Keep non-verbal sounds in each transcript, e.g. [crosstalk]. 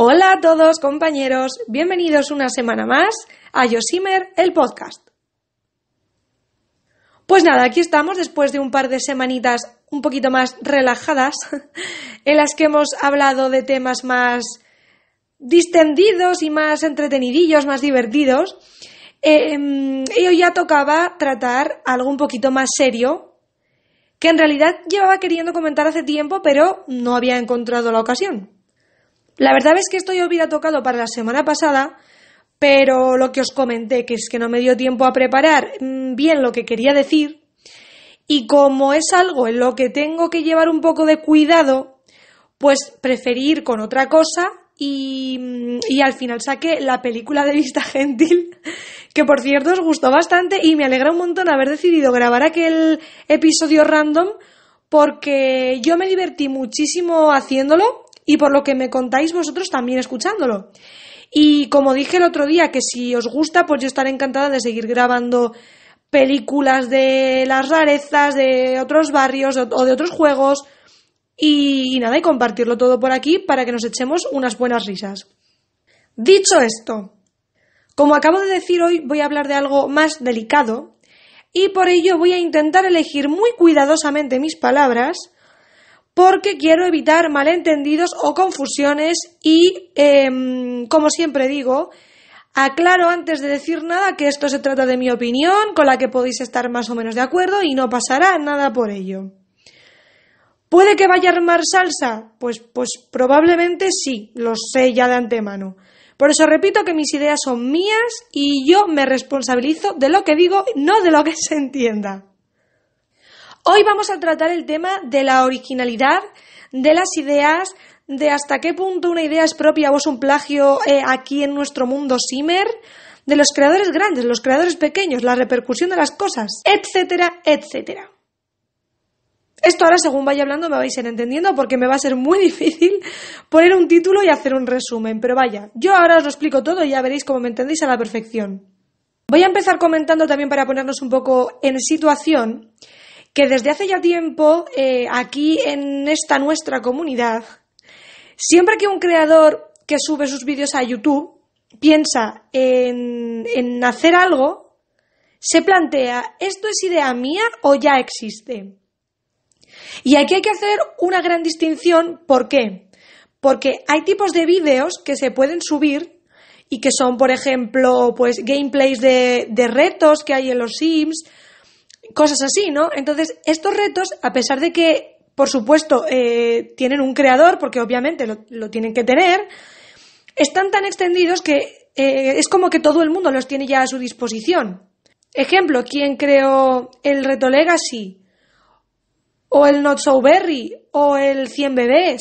Hola a todos compañeros, bienvenidos una semana más a Yosimer, el podcast. Pues nada, aquí estamos después de un par de semanitas un poquito más relajadas, [laughs] en las que hemos hablado de temas más distendidos y más entretenidillos, más divertidos. Eh, y hoy ya tocaba tratar algo un poquito más serio, que en realidad llevaba queriendo comentar hace tiempo, pero no había encontrado la ocasión. La verdad es que esto yo hubiera tocado para la semana pasada, pero lo que os comenté, que es que no me dio tiempo a preparar mm, bien lo que quería decir, y como es algo en lo que tengo que llevar un poco de cuidado, pues preferí ir con otra cosa y, mm, y al final saqué la película de Vista [laughs] Gentil, que por cierto os gustó bastante y me alegra un montón haber decidido grabar aquel episodio random porque yo me divertí muchísimo haciéndolo y por lo que me contáis vosotros también escuchándolo. Y como dije el otro día, que si os gusta, pues yo estaré encantada de seguir grabando películas de las rarezas, de otros barrios o de otros juegos. Y, nada, y compartirlo todo por aquí para que nos echemos unas buenas risas. Dicho esto, como acabo de decir hoy, voy a hablar de algo más delicado y por ello voy a intentar elegir muy cuidadosamente mis palabras porque quiero evitar malentendidos o confusiones y, em, como siempre digo, aclaro antes de decir nada que esto se trata de mi opinión, con la que podéis estar más o menos de acuerdo y no pasará nada por ello. ¿Puede que vaya a armar salsa? Pues, pues probablemente sí, lo sé ya de antemano. Por eso repito que mis ideas son mías y yo me responsabilizo de lo que digo, no de lo que se entienda. Hoy vamos a tratar el tema de la originalidad, de las ideas, de hasta qué punto una idea es propia o es un plagio eh, aquí en nuestro mundo Simmer, de los creadores grandes, los creadores pequeños, la repercusión de las cosas, etcétera, etcétera. Esto ahora, según vaya hablando, me vais a ir entendiendo porque me va a ser muy [laughs] difícil poner un título y hacer un resumen. Pero vaya, yo ahora os lo explico todo y ya veréis cómo me entendéis a la perfección. Voy a empezar comentando también para ponernos un poco en situación que desde hace ya tiempo, eh, aquí en esta nuestra comunidad, siempre que un creador que sube sus vídeos a YouTube piensa en, hacer algo, se plantea, ¿esto es idea mía o ya existe? Y aquí hay que hacer una gran distinción, ¿por qué? Porque hay tipos de vídeos que se pueden subir y que son, por ejemplo, pues gameplays de retos que hay en los Sims, cosas así, ¿no? Entonces, estos retos, a pesar de que, por supuesto, eh, tienen un creador, porque obviamente lo, tienen que tener, están tan extendidos que eh, es como que todo el mundo los tiene ya a su disposición. Ejemplo, ¿quién creó el reto Legacy, o el Not So Berry, o el 100 bebés.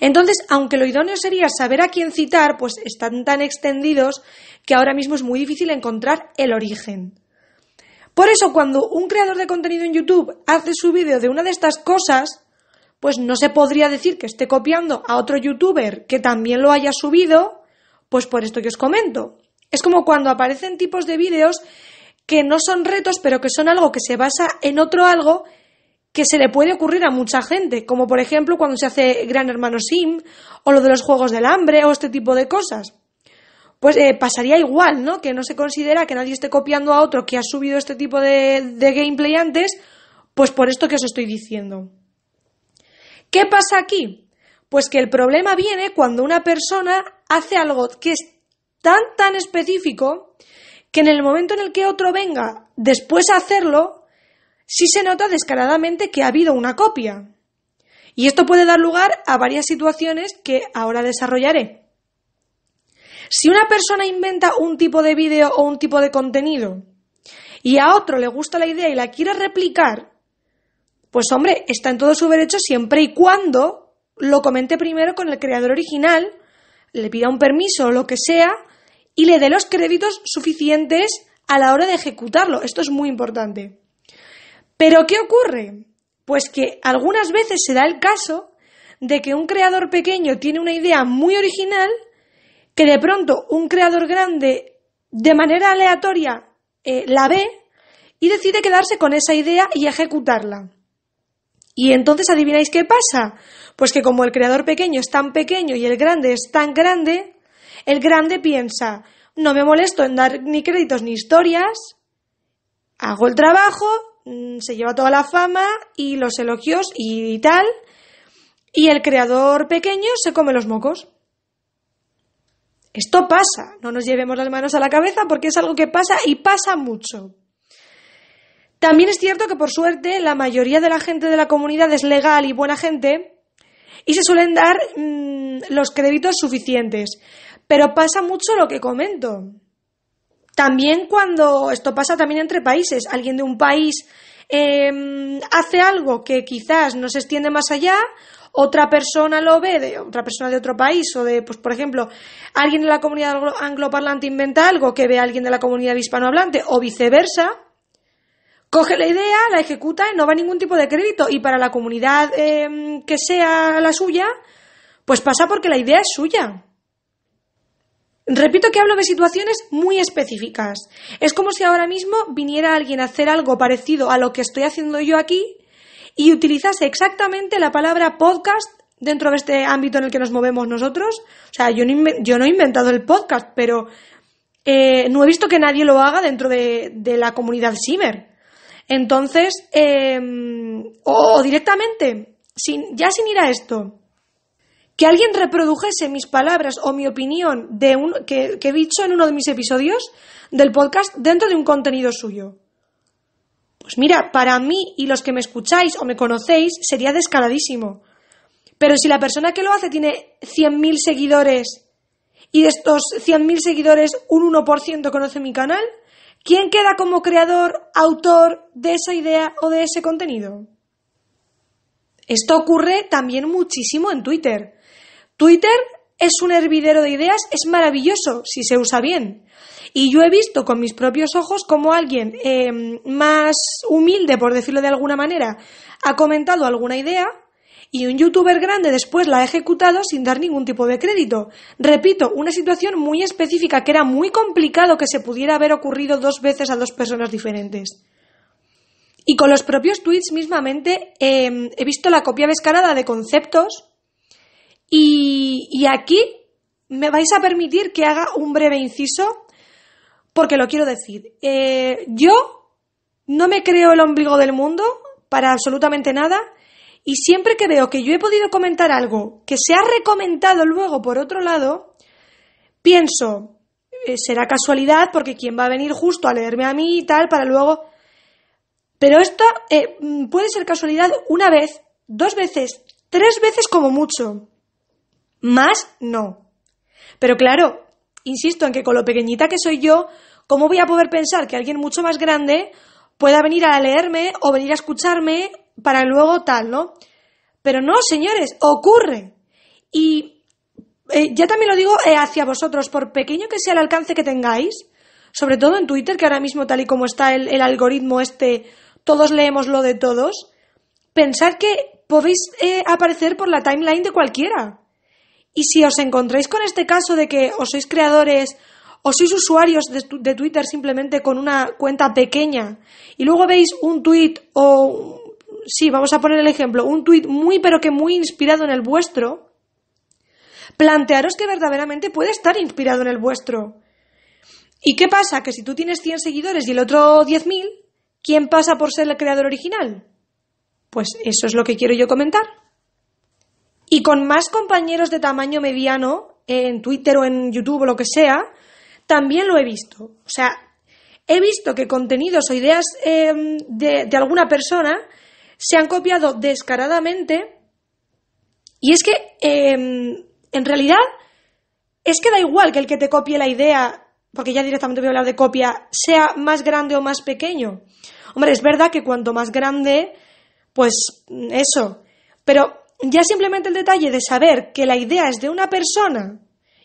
Entonces, aunque lo idóneo sería saber a quién citar, pues están tan extendidos que ahora mismo es muy difícil encontrar el origen. Por eso cuando un creador de contenido en YouTube hace su vídeo de una de estas cosas, pues no se podría decir que esté copiando a otro youtuber que también lo haya subido, pues por esto que os comento. Es como cuando aparecen tipos de vídeos que no son retos, pero que son algo que se basa en otro algo que se le puede ocurrir a mucha gente, como por ejemplo cuando se hace Gran Hermano Sim, o lo de los Juegos del Hambre, o este tipo de cosas pues eh, pasaría igual, ¿no? Que no se considera que nadie esté copiando a otro que ha subido este tipo de, de gameplay antes, pues por esto que os estoy diciendo. ¿Qué pasa aquí? Pues que el problema viene cuando una persona hace algo que es tan, tan específico que en el momento en el que otro venga después a hacerlo, sí se nota descaradamente que ha habido una copia. Y esto puede dar lugar a varias situaciones que ahora desarrollaré. Si una persona inventa un tipo de vídeo o un tipo de contenido y a otro le gusta la idea y la quiere replicar, pues hombre, está en todo su derecho siempre y cuando lo comente primero con el creador original, le pida un permiso o lo que sea y le dé los créditos suficientes a la hora de ejecutarlo. Esto es muy importante. Pero ¿qué ocurre? Pues que algunas veces se da el caso de que un creador pequeño tiene una idea muy original que de pronto un creador grande de manera aleatoria eh, la ve y decide quedarse con esa idea y ejecutarla. Y entonces adivináis qué pasa. Pues que como el creador pequeño es tan pequeño y el grande es tan grande, el grande piensa, no me molesto en dar ni créditos ni historias, hago el trabajo, mm, se lleva toda la fama y los elogios y tal, y el creador pequeño se come los mocos. Esto pasa, no nos llevemos las manos a la cabeza porque es algo que pasa y pasa mucho. También es cierto que por suerte la mayoría de la gente de la comunidad es legal y buena gente y se suelen dar mm, los créditos suficientes. Pero pasa mucho lo que comento. También cuando esto pasa también entre países, alguien de un país em, hace algo que quizás no se extiende más allá otra persona lo ve, de otra persona de otro país, o de, pues por ejemplo, alguien de la comunidad angloparlante inventa algo que ve a alguien de la comunidad hispanohablante, o viceversa, coge la idea, la ejecuta y no va ningún tipo de crédito. Y para la comunidad em, que sea la suya, pues pasa porque la idea es suya. Repito que hablo de situaciones muy específicas. Es como si ahora mismo viniera alguien a hacer algo parecido a lo que estoy haciendo yo aquí y utilizase exactamente la palabra podcast dentro de este ámbito en el que nos movemos nosotros. O sea, yo no, yo no he inventado el podcast, pero eh, no he visto que nadie lo haga dentro de, la comunidad Simmer. Entonces, em, o, directamente, ya sin ir a esto, que alguien reprodujese mis palabras o mi opinión que he dicho en uno de mis episodios del podcast dentro de un contenido suyo. Pues mira, para mí y los que me escucháis o me conocéis sería descaradísimo. Pero si la persona que lo hace tiene 100.000 seguidores y de estos 100.000 seguidores un 1% conoce mi canal, ¿quién queda como creador, autor de esa idea o de ese contenido? Esto ocurre también muchísimo en Twitter. Twitter es un hervidero de ideas, es maravilloso si se usa bien. Y yo he visto con mis propios ojos cómo alguien em, más humilde, por decirlo de alguna manera, ha comentado alguna idea y un youtuber grande después la ha ejecutado sin dar ningún tipo de crédito. Repito, una situación muy específica que era muy complicado que se pudiera haber ocurrido dos veces a dos personas diferentes. Y con los propios tweets mismamente em, he visto la copia descarada de conceptos y aquí me vais a permitir que haga un breve inciso porque lo quiero decir. Eh, yo no me creo el ombligo del mundo para absolutamente nada y siempre que veo que yo he podido comentar algo que se ha recomendado luego por otro lado, pienso, eh, será casualidad porque quién va a venir justo a leerme a mí y tal para luego... Pero esto eh, puede ser casualidad una vez, dos veces, tres veces como mucho. Más no. Pero claro, insisto en que con lo pequeñita que soy yo, ¿cómo voy a poder pensar que alguien mucho más grande pueda venir a leerme o venir a escucharme para luego tal, ¿no? Pero no, señores, ocurre. Y eh, ya también lo digo eh, hacia vosotros, por pequeño que sea el alcance que tengáis, sobre todo en Twitter, que ahora mismo tal y como está el, algoritmo este, todos leemos lo de todos, pensad que podéis eh, aparecer por la timeline de cualquiera. Y si os encontráis con este caso de que os sois creadores o sois usuarios de, Twitter simplemente con una cuenta pequeña y luego veis un tweet o sí, vamos a poner el ejemplo, un tweet muy pero que muy inspirado en el vuestro, plantearos que verdaderamente puede estar inspirado en el vuestro. ¿Y qué pasa? Que si tú tienes 100 seguidores y el otro 10.000, ¿quién pasa por ser el creador original? Pues eso es lo que quiero yo comentar. Y con más compañeros de tamaño mediano, en Twitter o en YouTube o lo que sea, también lo he visto. O sea, he visto que contenidos o ideas em, de, alguna persona se han copiado descaradamente. Y es que, em, en realidad, es que da igual que el que te copie la idea, porque ya directamente voy a hablar de copia, sea más grande o más pequeño. Hombre, es verdad que cuanto más grande, pues eso. Pero ya simplemente el detalle de saber que la idea es de una persona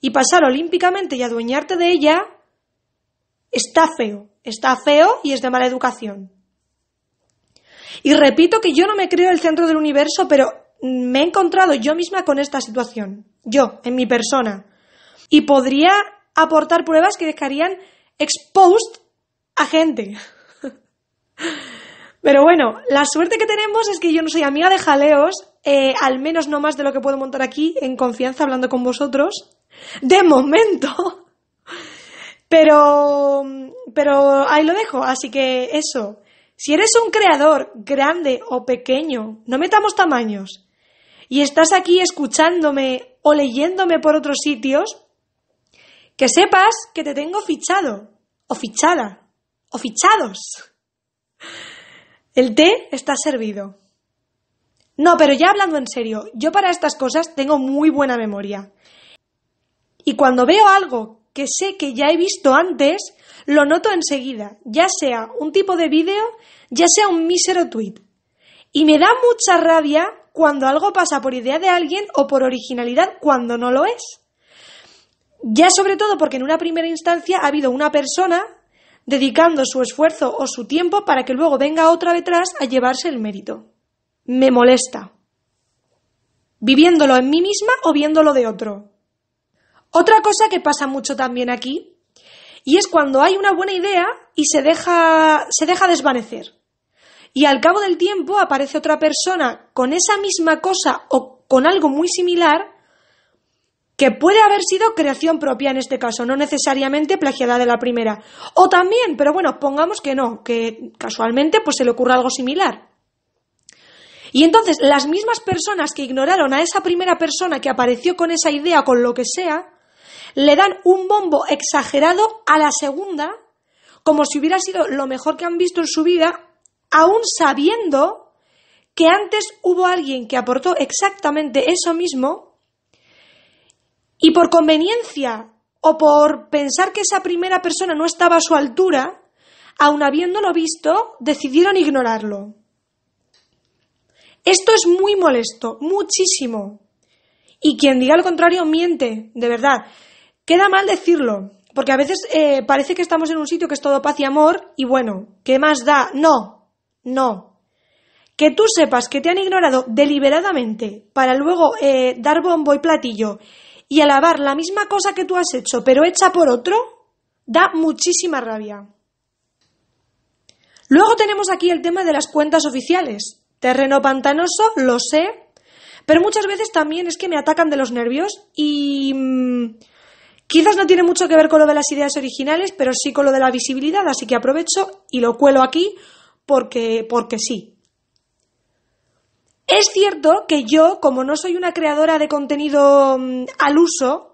y pasar olímpicamente y adueñarte de ella, está feo, está feo y es de mala educación. Y repito que yo no me creo el centro del universo, pero me he encontrado yo misma con esta situación, yo, en mi persona. Y podría aportar pruebas que dejarían exposed a gente. [laughs] Pero bueno, la suerte que tenemos es que yo no soy amiga de jaleos eh, al menos no más de lo que puedo montar aquí, en confianza, hablando con vosotros. De momento. [laughs] Pero, pero ahí lo dejo. Así que eso. Si eres un creador grande o pequeño, no metamos tamaños, y estás aquí escuchándome o leyéndome por otros sitios, que sepas que te tengo fichado, o fichada, o fichados. El té está servido. No, pero ya hablando en serio, yo para estas cosas tengo muy buena memoria. Y cuando veo algo que sé que ya he visto antes, lo noto enseguida, ya sea un tipo de vídeo, ya sea un mísero tweet. Y me da mucha rabia cuando algo pasa por idea de alguien o por originalidad cuando no lo es. Ya sobre todo porque en una primera instancia ha habido una persona dedicando su esfuerzo o su tiempo para que luego venga otra detrás a llevarse el mérito me molesta. Viviéndolo en mí misma o viéndolo de otro. Otra cosa que pasa mucho también aquí, y es cuando hay una buena idea y se deja, se deja desvanecer. Y al cabo del tiempo aparece otra persona con esa misma cosa o con algo muy similar que puede haber sido creación propia en este caso, no necesariamente plagiada de la primera. O también, pero bueno, pongamos que no, que casualmente pues se le ocurra algo similar. Y entonces las mismas personas que ignoraron a esa primera persona que apareció con esa idea, con lo que sea, le dan un bombo exagerado a la segunda, como si hubiera sido lo mejor que han visto en su vida, aún sabiendo que antes hubo alguien que aportó exactamente eso mismo y por conveniencia o por pensar que esa primera persona no estaba a su altura, aun habiéndolo visto, decidieron ignorarlo. Esto es muy molesto, muchísimo. Y quien diga lo contrario miente, de verdad. Queda mal decirlo, porque a veces eh, parece que estamos en un sitio que es todo paz y amor y bueno, ¿qué más da? No, no. Que tú sepas que te han ignorado deliberadamente para luego eh, dar bombo y platillo y alabar la misma cosa que tú has hecho pero hecha por otro, da muchísima rabia. Luego tenemos aquí el tema de las cuentas oficiales terreno pantanoso, lo sé, pero muchas veces también es que me atacan de los nervios y mm, quizás no tiene mucho que ver con lo de las ideas originales, pero sí con lo de la visibilidad, así que aprovecho y lo cuelo aquí porque, porque sí. Es cierto que yo, como no soy una creadora de contenido mm, al uso,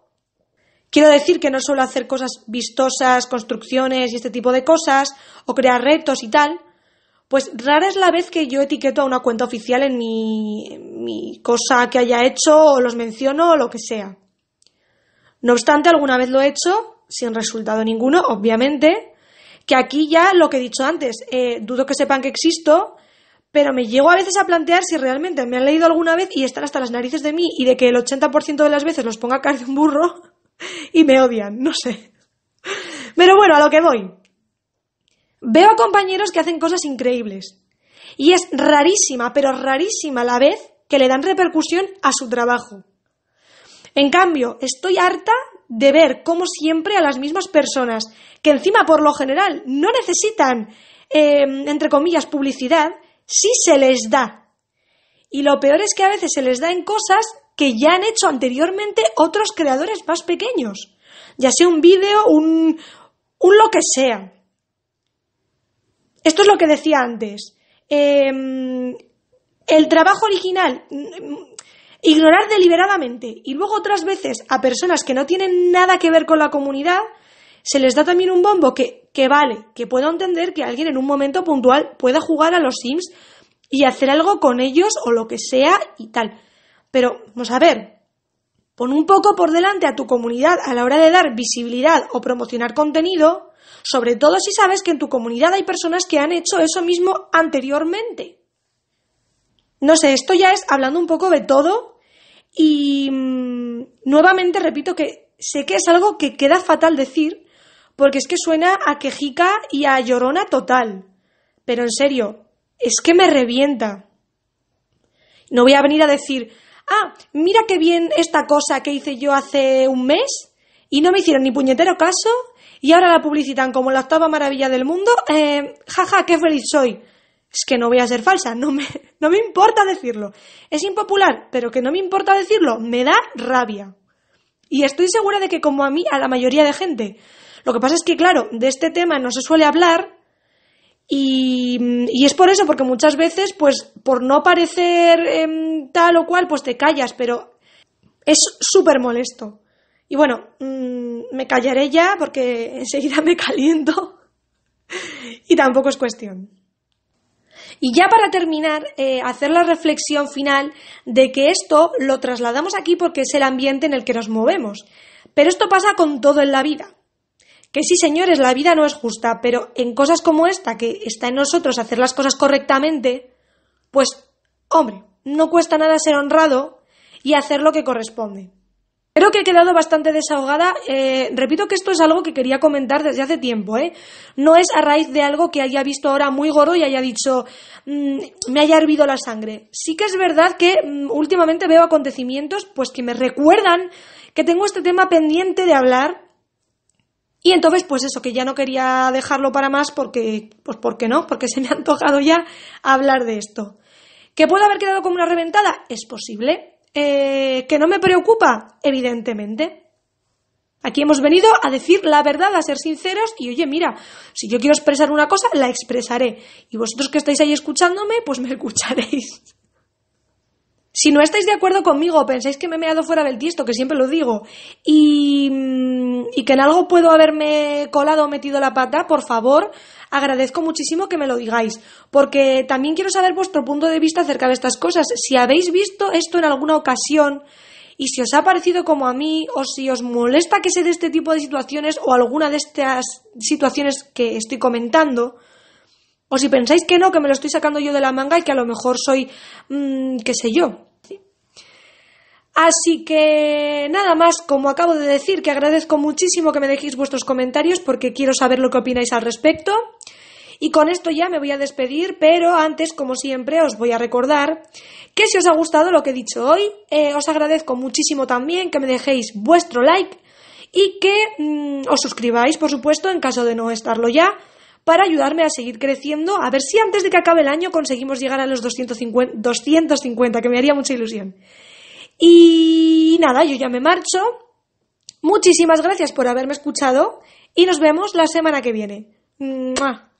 Quiero decir que no suelo hacer cosas vistosas, construcciones y este tipo de cosas, o crear retos y tal, pues rara es la vez que yo etiqueto a una cuenta oficial en mi, cosa que haya hecho o los menciono o lo que sea. No obstante, alguna vez lo he hecho, sin resultado ninguno, obviamente, que aquí ya lo que he dicho antes, eh, dudo que sepan que existo, pero me llego a veces a plantear si realmente me han leído alguna vez y están hasta las narices de mí y de que el 80% de las veces los ponga a de un burro [laughs] y me odian, no sé. Pero bueno, a lo que voy. Veo a compañeros que hacen cosas increíbles. Y es rarísima, pero rarísima a la vez que le dan repercusión a su trabajo. En cambio, estoy harta de ver, como siempre, a las mismas personas, que encima, por lo general, no necesitan, em, entre comillas, publicidad, si se les da. Y lo peor es que a veces se les da en cosas que ya han hecho anteriormente otros creadores más pequeños, ya sea un vídeo, un lo que sea esto es lo que decía antes. Em, el trabajo original, mm, ignorar deliberadamente y luego otras veces a personas que no tienen nada que ver con la comunidad, se les da también un bombo que, que vale, que pueda entender que alguien en un momento puntual pueda jugar a los Sims y hacer algo con ellos o lo que sea y tal. Pero, vamos a ver, Pon un poco por delante a tu comunidad a la hora de dar visibilidad o promocionar contenido, sobre todo si sabes que en tu comunidad hay personas que han hecho eso mismo anteriormente. No sé, esto ya es hablando un poco de todo y mm, nuevamente repito que sé que es algo que queda fatal decir porque es que suena a quejica y a llorona total. Pero en serio, es que me revienta. No voy a venir a decir, ah, mira qué bien esta cosa que hice yo hace un mes y no me hicieron ni puñetero caso y ahora la publicitan como la octava maravilla del mundo, eh, jaja, qué feliz soy. Es que no voy a ser falsa, no me, [laughs] no me importa decirlo. Es impopular, pero que no me importa decirlo, me da rabia. Y estoy segura de que como a mí, a la mayoría de gente. Lo que pasa es que, claro, de este tema no se suele hablar y, es por eso, porque muchas veces, pues, por no parecer em, tal o cual, pues te callas, pero es súper molesto. Y bueno, mm, me callaré ya porque [laughs] enseguida me caliento [laughs] y tampoco es cuestión. Y ya para terminar, eh, hacer la reflexión final de que esto lo trasladamos aquí porque es el ambiente en el que nos movemos. Pero esto pasa con todo en la vida. Que sí, señores, la vida no es justa, pero en cosas como esta, que está en nosotros hacer las cosas correctamente, pues, hombre, no cuesta nada ser honrado y hacer lo que corresponde. Creo que he quedado bastante desahogada. Eh, repito que esto es algo que quería comentar desde hace tiempo, ¿eh? No es a raíz de algo que haya visto ahora muy goro y haya dicho mm, me haya hervido la sangre. Sí que es verdad que mm, últimamente veo acontecimientos pues que me recuerdan que tengo este tema pendiente de hablar y entonces, pues eso, que ya no quería dejarlo para más porque, pues ¿por qué no, porque se me ha antojado ya hablar de esto. ¿Que puedo haber quedado como una reventada? Es posible. Eh, ¿Que no me preocupa? Evidentemente. Aquí hemos venido a decir la verdad, a ser sinceros y oye, mira, si yo quiero expresar una cosa, la expresaré. Y vosotros que estáis ahí escuchándome, pues me escucharéis. Si no estáis de acuerdo conmigo, pensáis que me he meado fuera del tiesto, que siempre lo digo, y, que en algo puedo haberme colado o metido la pata, por favor, agradezco muchísimo que me lo digáis, porque también quiero saber vuestro punto de vista acerca de estas cosas. Si habéis visto esto en alguna ocasión, y si os ha parecido como a mí, o si os molesta que se de este tipo de situaciones, o alguna de estas situaciones que estoy comentando, o si pensáis que no, que me lo estoy sacando yo de la manga y que a lo mejor soy, que mm, qué sé yo. Así que nada más, como acabo de decir, que agradezco muchísimo que me dejéis vuestros comentarios porque quiero saber lo que opináis al respecto. Y con esto ya me voy a despedir, pero antes, como siempre, os voy a recordar que si os ha gustado lo que he dicho hoy, eh, os agradezco muchísimo también que me dejéis vuestro like y que mm, os suscribáis, por supuesto, en caso de no estarlo ya para ayudarme a seguir creciendo, a ver si antes de que acabe el año conseguimos llegar a los 250, 250 que me haría mucha ilusión. Y nada, yo ya me marcho. Muchísimas gracias por haberme escuchado y nos vemos la semana que viene.